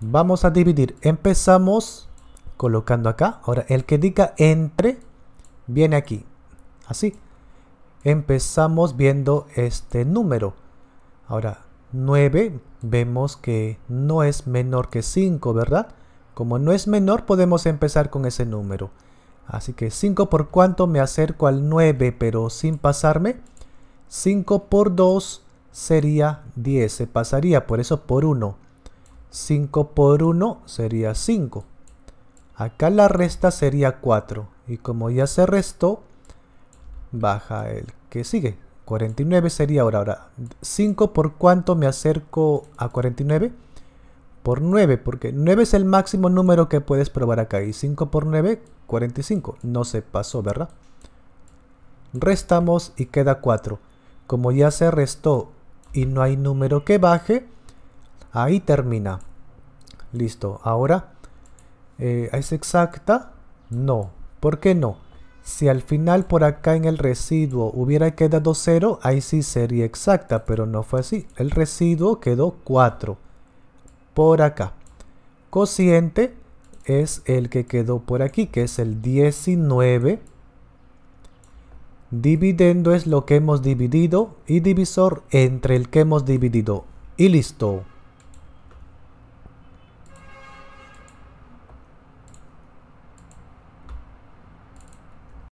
Vamos a dividir. Empezamos colocando acá. Ahora, el que diga entre viene aquí. Así. Empezamos viendo este número. Ahora, 9 vemos que no es menor que 5, ¿verdad? Como no es menor, podemos empezar con ese número. Así que 5 por cuánto me acerco al 9, pero sin pasarme. 5 por 2 sería 10, se pasaría, por eso por 1. 5 por 1 sería 5. Acá la resta sería 4. Y como ya se restó, baja el que sigue. 49 sería ahora. Ahora, 5 por cuánto me acerco a 49? Por 9, porque 9 es el máximo número que puedes probar acá. Y 5 por 9, 45. No se pasó, ¿verdad? Restamos y queda 4. Como ya se restó y no hay número que baje, Ahí termina. Listo. Ahora, eh, ¿es exacta? No. ¿Por qué no? Si al final por acá en el residuo hubiera quedado 0, ahí sí sería exacta, pero no fue así. El residuo quedó 4. Por acá. Cociente es el que quedó por aquí, que es el 19. Dividendo es lo que hemos dividido y divisor entre el que hemos dividido. Y listo.